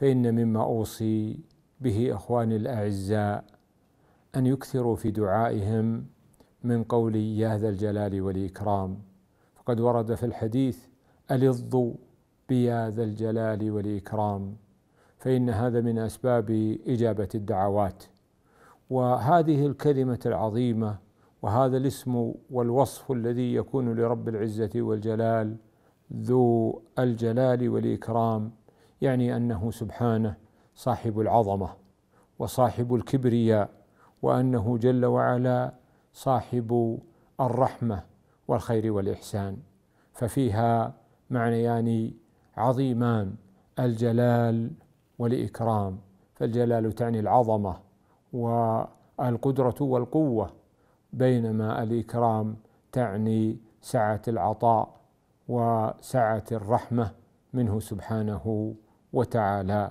فإن مما أوصي به إخواني الأعزاء أن يكثروا في دعائهم من قول يا ذا الجلال والإكرام فقد ورد في الحديث ألظوا بيا ذا الجلال والإكرام فإن هذا من أسباب إجابة الدعوات وهذه الكلمة العظيمة وهذا الاسم والوصف الذي يكون لرب العزة والجلال ذو الجلال والإكرام يعني انه سبحانه صاحب العظمه وصاحب الكبرياء وانه جل وعلا صاحب الرحمه والخير والاحسان ففيها معنيان عظيمان الجلال والاكرام فالجلال تعني العظمه والقدره والقوه بينما الاكرام تعني سعه العطاء وسعه الرحمه منه سبحانه وتعالى